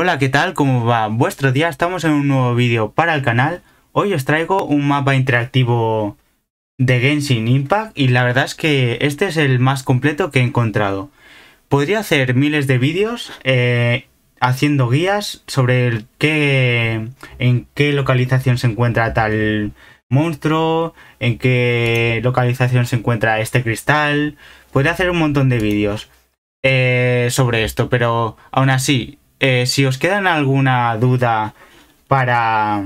Hola, ¿qué tal? ¿Cómo va vuestro día? Estamos en un nuevo vídeo para el canal. Hoy os traigo un mapa interactivo de Genshin Impact y la verdad es que este es el más completo que he encontrado. Podría hacer miles de vídeos eh, haciendo guías sobre el qué, en qué localización se encuentra tal monstruo, en qué localización se encuentra este cristal. Podría hacer un montón de vídeos. Eh, sobre esto, pero aún así eh, si os quedan alguna duda para,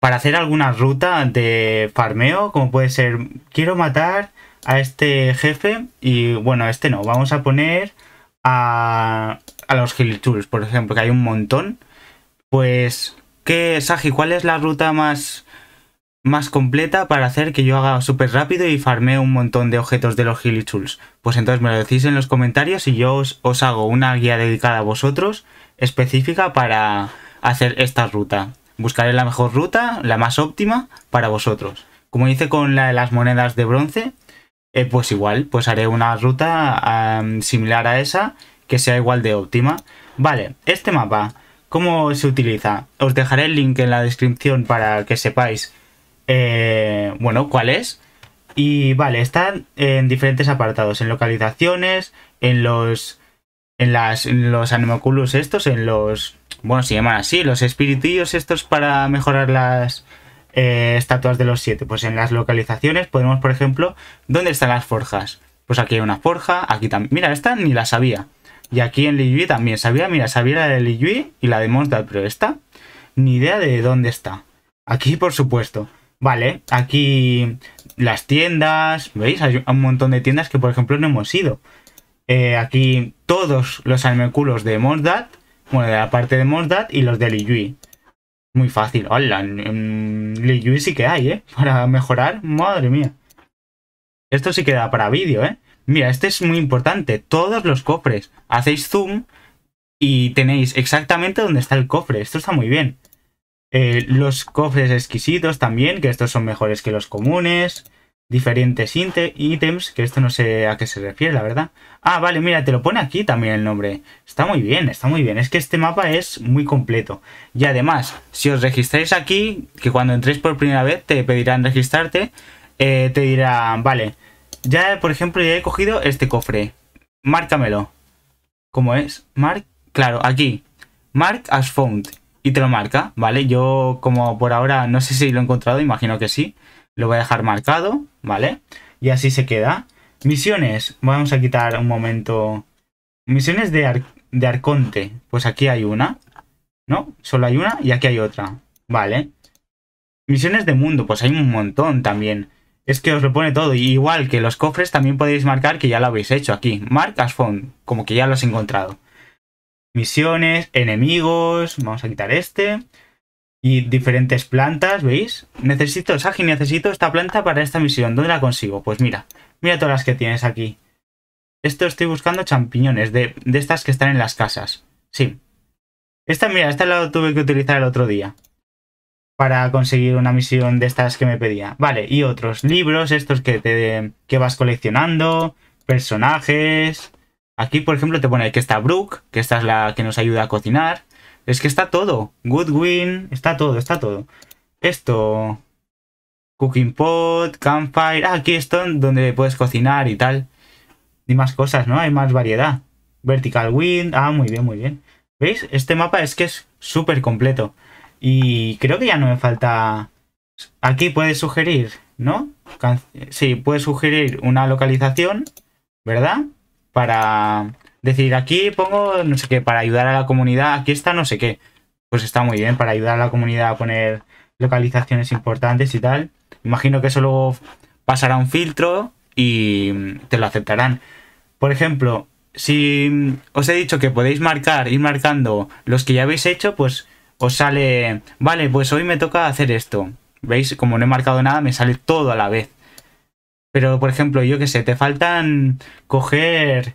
para hacer alguna ruta de farmeo, como puede ser, quiero matar a este jefe y bueno, a este no, vamos a poner a, a los Giltools, por ejemplo, que hay un montón. Pues, ¿qué, sagi, cuál es la ruta más más completa para hacer que yo haga súper rápido y farme un montón de objetos de los Tools Pues entonces me lo decís en los comentarios y yo os, hago una guía dedicada a vosotros específica para hacer esta ruta. Buscaré la mejor ruta, la más óptima para vosotros. Como hice con la de las monedas de bronce, eh, pues igual, pues haré una ruta similar a esa que sea igual de óptima. Vale, este mapa, ¿cómo se utiliza? Os dejaré el link en la descripción para que sepáis eh, bueno, cuál es. Y vale, están en diferentes apartados, en localizaciones, en los en las los animoculus estos, en los bueno, se llaman así, los espiritillos estos para mejorar las eh, estatuas de los siete. Pues en las localizaciones podemos, por ejemplo, ¿dónde están las forjas? Pues aquí hay una forja, aquí también. Mira, esta ni la sabía. Y aquí en Liyue también sabía, mira, sabía la de Liyue y la de Mondstadt, pero esta ni idea de dónde está. Aquí, por supuesto. Vale, aquí las tiendas, ¿veis? Hay un montón de tiendas que, por ejemplo, no hemos ido. Eh, aquí todos los almeculos de Mosdat, bueno, de la parte de Mosdat y los de Liyui. Muy fácil. Hola, en sí que hay, ¿eh? Para mejorar, madre mía. Esto sí queda para vídeo, ¿eh? Mira, este es muy importante. Todos los cofres. Hacéis zoom y tenéis exactamente dónde está el cofre. Esto está muy bien. Eh, los cofres exquisitos también, que estos son mejores que los comunes. Diferentes ítems, que esto no sé a qué se refiere, la verdad. Ah, vale, mira, te lo pone aquí también el nombre. Está muy bien, está muy bien. Es que este mapa es muy completo. Y además, si os registráis aquí, que cuando entréis por primera vez te pedirán registrarte, eh, te dirán, vale, ya por ejemplo ya he cogido este cofre. Márcamelo. ¿Cómo es? Mark, claro, aquí. Mark as found y te lo marca, ¿vale? Yo como por ahora no sé si lo he encontrado, imagino que sí. Lo voy a dejar marcado, ¿vale? Y así se queda. Misiones, vamos a quitar un momento. Misiones de, de Arconte, pues aquí hay una, ¿no? Solo hay una y aquí hay otra, ¿vale? Misiones de mundo, pues hay un montón también. Es que os lo pone todo. igual que los cofres, también podéis marcar que ya lo habéis hecho aquí. Marcas as como que ya lo has encontrado misiones, enemigos, vamos a quitar este, y diferentes plantas, ¿veis? Necesito, Sagi, necesito esta planta para esta misión, ¿dónde la consigo? Pues mira, mira todas las que tienes aquí. Esto estoy buscando champiñones, de, estas que están en las casas, sí. Esta, mira, esta la tuve que utilizar el otro día. Para conseguir una misión de estas que me pedía. Vale, y otros libros, estos que, te, que vas coleccionando, personajes, Aquí, por ejemplo, te pone que está Brooke, que esta es la que nos ayuda a cocinar. Es que está todo. Goodwin, está todo, está todo. Esto. Cooking pot, campfire. Ah, aquí esto donde puedes cocinar y tal. Y más cosas, ¿no? Hay más variedad. Vertical wind. Ah, muy bien, muy bien. ¿Veis? Este mapa es que es súper completo. Y creo que ya no me falta... Aquí puedes sugerir, ¿no? Sí, puedes sugerir una localización, ¿verdad? para decir, aquí pongo no sé qué, para ayudar a la comunidad, aquí está no sé qué. Pues está muy bien para ayudar a la comunidad a poner localizaciones importantes y tal. Imagino que eso luego pasará un filtro y te lo aceptarán. Por ejemplo, si os he dicho que podéis marcar, ir marcando los que ya habéis hecho, pues os sale, vale, pues hoy me toca hacer esto. ¿Veis? Como no he marcado nada, me sale todo a la vez. Pero, por ejemplo, yo qué sé, te faltan coger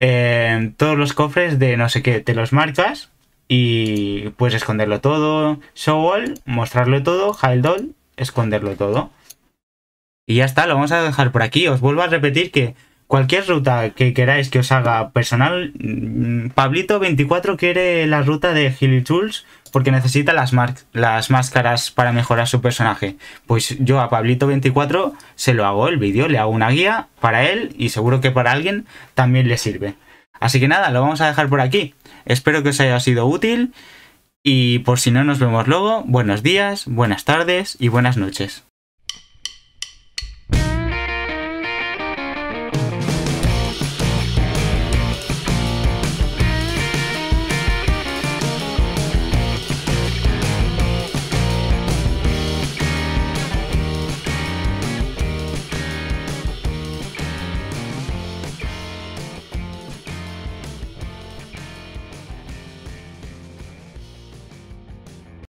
eh, todos los cofres de no sé qué, te los marcas y puedes esconderlo todo, show all, mostrarlo todo, hide all, esconderlo todo. Y ya está, lo vamos a dejar por aquí. Os vuelvo a repetir que cualquier ruta que queráis que os haga personal, mm, Pablito24 quiere la ruta de Hilly Tools porque necesita las, máscaras para mejorar su personaje. Pues yo a Pablito24 se lo hago el vídeo, le hago una guía para él y seguro que para alguien también le sirve. Así que nada, lo vamos a dejar por aquí. Espero que os haya sido útil y por si no nos vemos luego, buenos días, buenas tardes y buenas noches.